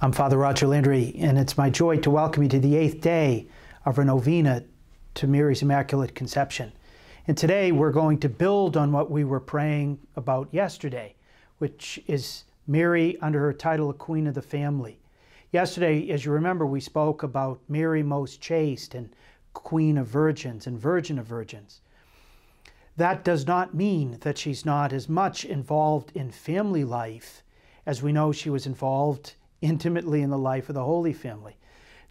I'm Father Roger Landry, and it's my joy to welcome you to the eighth day of our novena to Mary's Immaculate Conception. And today we're going to build on what we were praying about yesterday, which is Mary under her title of Queen of the Family. Yesterday, as you remember, we spoke about Mary most chaste and queen of virgins and virgin of virgins. That does not mean that she's not as much involved in family life as we know she was involved intimately in the life of the Holy Family.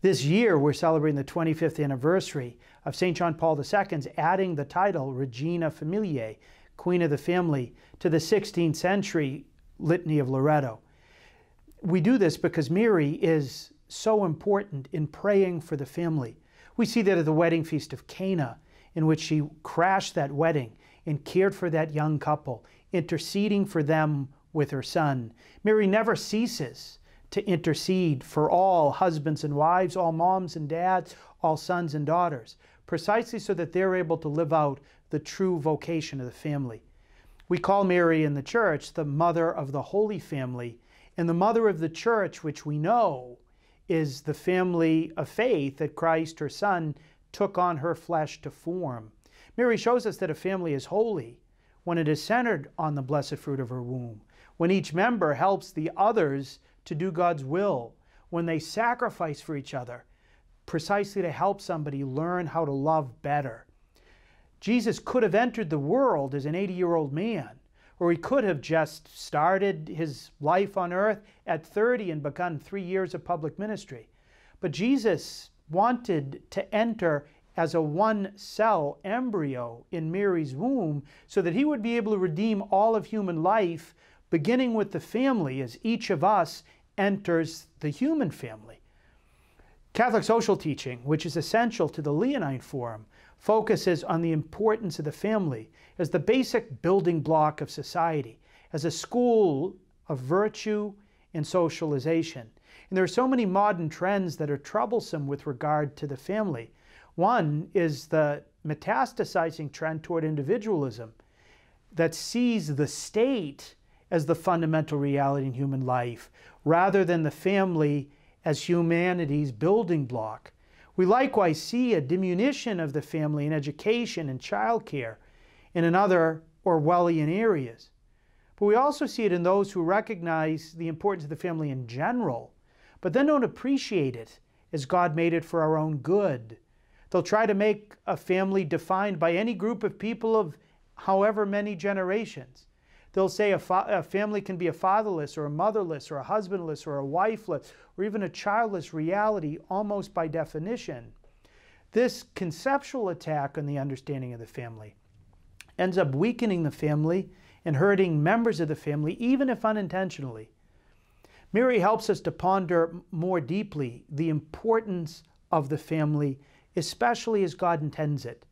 This year, we're celebrating the 25th anniversary of St. John Paul II's adding the title Regina Familiae, Queen of the Family, to the 16th century Litany of Loretto we do this because Mary is so important in praying for the family. We see that at the wedding feast of Cana, in which she crashed that wedding and cared for that young couple, interceding for them with her son. Mary never ceases to intercede for all husbands and wives, all moms and dads, all sons and daughters, precisely so that they're able to live out the true vocation of the family. We call Mary in the church the mother of the Holy Family and the mother of the church, which we know is the family of faith that Christ, her son, took on her flesh to form. Mary shows us that a family is holy when it is centered on the blessed fruit of her womb, when each member helps the others to do God's will, when they sacrifice for each other, precisely to help somebody learn how to love better. Jesus could have entered the world as an 80 year old man, or he could have just started his life on earth at 30 and begun three years of public ministry. But Jesus wanted to enter as a one cell embryo in Mary's womb so that he would be able to redeem all of human life, beginning with the family as each of us enters the human family. Catholic social teaching, which is essential to the Leonine Forum, focuses on the importance of the family as the basic building block of society, as a school of virtue and socialization. And there are so many modern trends that are troublesome with regard to the family. One is the metastasizing trend toward individualism that sees the state as the fundamental reality in human life rather than the family as humanity's building block. We likewise see a diminution of the family in education and childcare in other Orwellian areas. But we also see it in those who recognize the importance of the family in general, but then don't appreciate it as God made it for our own good. They'll try to make a family defined by any group of people of however many generations. They'll say a, fa- a, family can be a fatherless or a motherless or a husbandless or a wifeless or even a childless reality almost by definition. This conceptual attack on the understanding of the family ends up weakening the family and hurting members of the family, even if unintentionally. Mary helps us to ponder more deeply the importance of the family, especially as God intends it.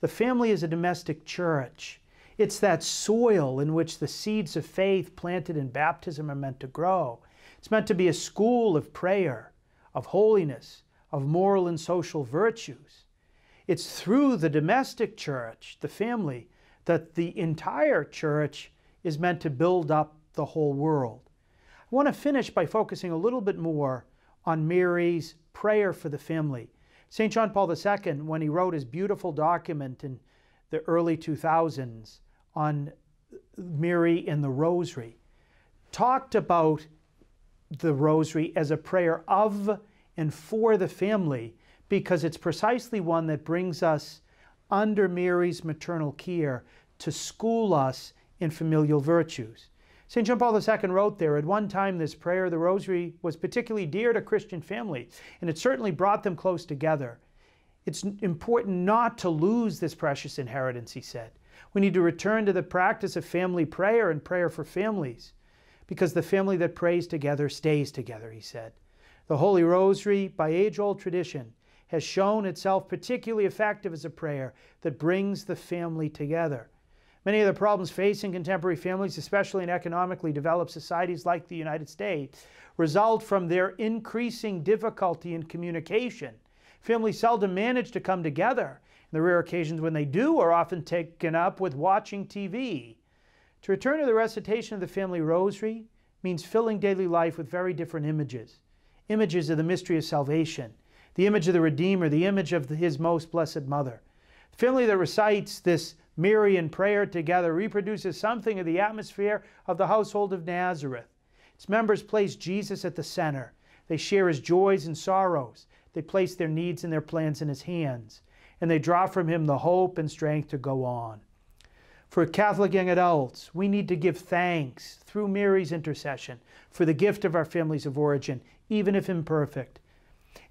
The family is a domestic church it's that soil in which the seeds of faith planted in baptism are meant to grow. It's meant to be a school of prayer, of holiness, of moral and social virtues. It's through the domestic church, the family, that the entire church is meant to build up the whole world. I want to finish by focusing a little bit more on Mary's prayer for the family. St. John Paul II, when he wrote his beautiful document in the early 2000s on Mary and the Rosary talked about the Rosary as a prayer of and for the family because it's precisely one that brings us under Mary's maternal care to school us in familial virtues. St. John Paul II wrote there, at one time, this prayer, the Rosary, was particularly dear to Christian families, and it certainly brought them close together. It's important not to lose this precious inheritance, he said. We need to return to the practice of family prayer and prayer for families, because the family that prays together stays together, he said. The Holy Rosary, by age old tradition, has shown itself particularly effective as a prayer that brings the family together. Many of the problems facing contemporary families, especially in economically developed societies like the United States, result from their increasing difficulty in communication Families seldom manage to come together. And the rare occasions when they do are often taken up with watching TV. To return to the recitation of the family rosary means filling daily life with very different images images of the mystery of salvation, the image of the Redeemer, the image of his most blessed mother. The family that recites this Marian prayer together reproduces something of the atmosphere of the household of Nazareth. Its members place Jesus at the center. They share his joys and sorrows. They place their needs and their plans in his hands, and they draw from him the hope and strength to go on. For Catholic young adults, we need to give thanks through Mary's intercession for the gift of our families of origin, even if imperfect.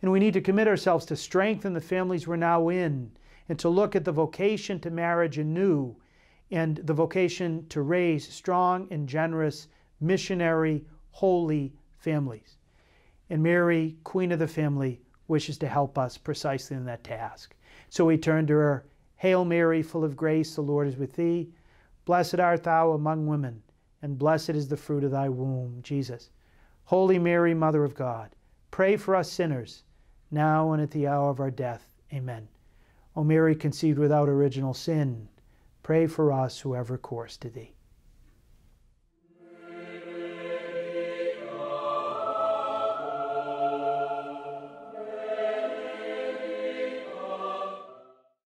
And we need to commit ourselves to strengthen the families we're now in and to look at the vocation to marriage anew and the vocation to raise strong and generous, missionary, holy families. And Mary, Queen of the Family, wishes to help us precisely in that task. So we turn to her, Hail Mary, full of grace, the Lord is with thee. Blessed art thou among women, and blessed is the fruit of thy womb, Jesus. Holy Mary, Mother of God, pray for us sinners, now and at the hour of our death. Amen. O Mary, conceived without original sin, pray for us who ever course to thee.